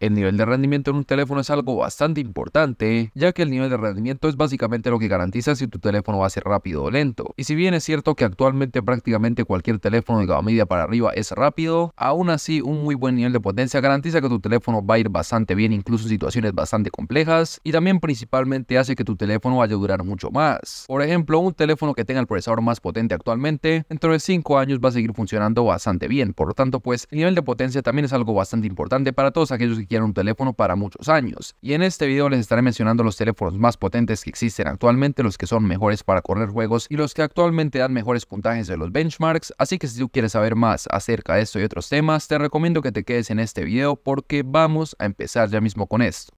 El nivel de rendimiento en un teléfono es algo bastante importante, ya que el nivel de rendimiento es básicamente lo que garantiza si tu teléfono va a ser rápido o lento. Y si bien es cierto que actualmente prácticamente cualquier teléfono de gama media para arriba es rápido, aún así un muy buen nivel de potencia garantiza que tu teléfono va a ir bastante bien incluso en situaciones bastante complejas y también principalmente hace que tu teléfono vaya a durar mucho más. Por ejemplo, un teléfono que tenga el procesador más potente actualmente, dentro de 5 años va a seguir funcionando bastante bien, por lo tanto pues el nivel de potencia también es algo bastante importante para todos aquellos que un teléfono para muchos años. Y en este video les estaré mencionando los teléfonos más potentes que existen actualmente, los que son mejores para correr juegos y los que actualmente dan mejores puntajes de los benchmarks, así que si tú quieres saber más acerca de esto y otros temas, te recomiendo que te quedes en este video porque vamos a empezar ya mismo con esto.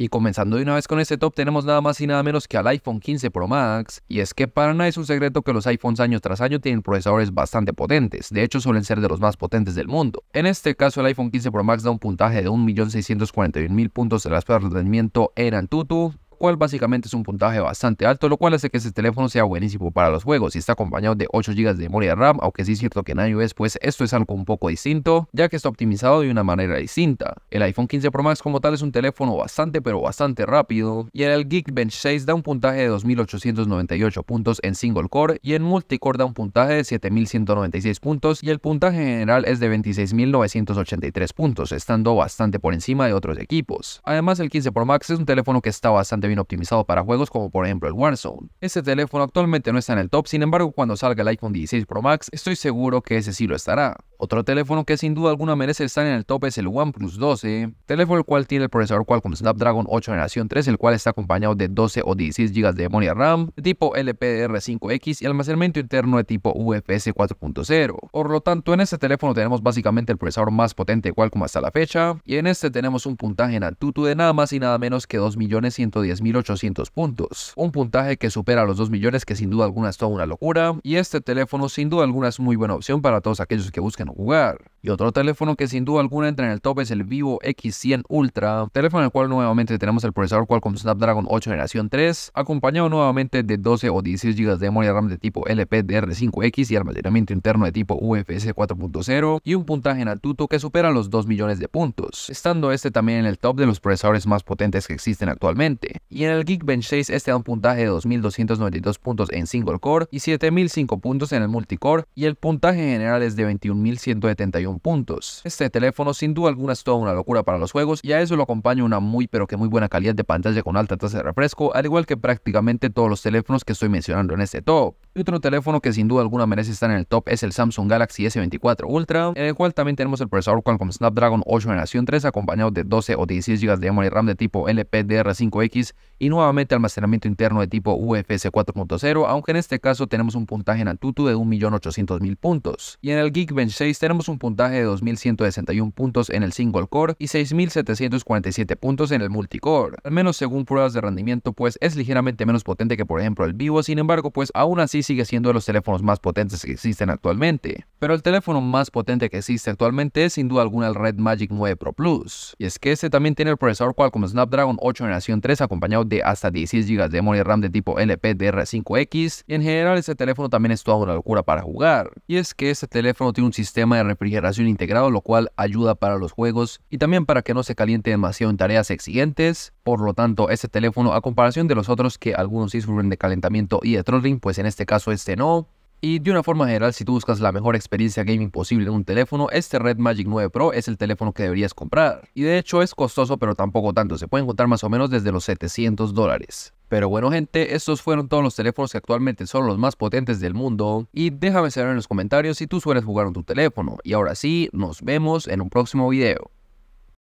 Y comenzando de una vez con este top tenemos nada más y nada menos que al iPhone 15 Pro Max. Y es que para nada es un secreto que los iPhones año tras año tienen procesadores bastante potentes. De hecho suelen ser de los más potentes del mundo. En este caso el iPhone 15 Pro Max da un puntaje de 1.641.000 puntos de las de rendimiento eran tutu cual básicamente es un puntaje bastante alto, lo cual hace que este teléfono sea buenísimo para los juegos. y está acompañado de 8 GB de memoria RAM, aunque sí es cierto que en iOS pues esto es algo un poco distinto, ya que está optimizado de una manera distinta. El iPhone 15 Pro Max como tal es un teléfono bastante pero bastante rápido, y en el Geekbench 6 da un puntaje de 2.898 puntos en single core, y en multicore da un puntaje de 7.196 puntos, y el puntaje general es de 26.983 puntos, estando bastante por encima de otros equipos. Además el 15 Pro Max es un teléfono que está bastante bien optimizado para juegos como por ejemplo el Warzone. Este teléfono actualmente no está en el top, sin embargo cuando salga el iPhone 16 Pro Max estoy seguro que ese sí lo estará. Otro teléfono que sin duda alguna merece estar en el top es el OnePlus 12, teléfono el cual tiene el procesador Qualcomm Snapdragon 8 generación 3, el cual está acompañado de 12 o 16 GB de memoria RAM de tipo lpddr 5 x y almacenamiento interno de tipo UFS 4.0. Por lo tanto, en este teléfono tenemos básicamente el procesador más potente Qualcomm hasta la fecha y en este tenemos un puntaje en Antutu de nada más y nada menos que 2.110.000 1800 puntos, un puntaje que supera los 2 millones que sin duda alguna es toda una locura, y este teléfono sin duda alguna es muy buena opción para todos aquellos que busquen jugar. Y otro teléfono que sin duda alguna entra en el top es el Vivo X100 Ultra, teléfono en el cual nuevamente tenemos el procesador Qualcomm Snapdragon 8 generación 3, acompañado nuevamente de 12 o 16 GB de memoria RAM de tipo LPDR5X y almacenamiento interno de tipo UFS 4.0 y un puntaje en altuto que supera los 2 millones de puntos, estando este también en el top de los procesadores más potentes que existen actualmente. Y en el Geekbench 6 este da un puntaje de 2.292 puntos en single core y 7.005 puntos en el multicore y el puntaje general es de 21.171 puntos. Este teléfono sin duda alguna es toda una locura para los juegos y a eso lo acompaña una muy pero que muy buena calidad de pantalla con alta tasa de refresco al igual que prácticamente todos los teléfonos que estoy mencionando en este top. Y otro teléfono que sin duda alguna merece estar en el top es el Samsung Galaxy S24 Ultra, en el cual también tenemos el procesador Qualcomm Snapdragon 8 generación 3 acompañado de 12 o 16 GB de memoria RAM de tipo lpddr 5 x y nuevamente almacenamiento interno de tipo UFS 4.0, aunque en este caso tenemos un puntaje en Antutu de 1.800.000 puntos. Y en el Geekbench 6 tenemos un puntaje de 2.161 puntos en el single core y 6.747 puntos en el multicore. Al menos según pruebas de rendimiento, pues es ligeramente menos potente que por ejemplo el Vivo, sin embargo, pues aún así sigue siendo de los teléfonos más potentes que existen actualmente. Pero el teléfono más potente que existe actualmente es sin duda alguna el Red Magic 9 Pro Plus. Y es que este también tiene el procesador como Snapdragon 8 generación 3 acompañado de hasta 16 GB de memoria RAM de tipo lpddr 5 x Y en general este teléfono también es toda una locura para jugar. Y es que este teléfono tiene un sistema de refrigeración integrado lo cual ayuda para los juegos y también para que no se caliente demasiado en tareas exigentes por lo tanto, este teléfono, a comparación de los otros que algunos sí de calentamiento y de trolling, pues en este caso este no. Y de una forma general, si tú buscas la mejor experiencia gaming posible en un teléfono, este Red Magic 9 Pro es el teléfono que deberías comprar. Y de hecho es costoso, pero tampoco tanto, se pueden encontrar más o menos desde los 700 dólares. Pero bueno gente, estos fueron todos los teléfonos que actualmente son los más potentes del mundo. Y déjame saber en los comentarios si tú sueles jugar en tu teléfono. Y ahora sí, nos vemos en un próximo video.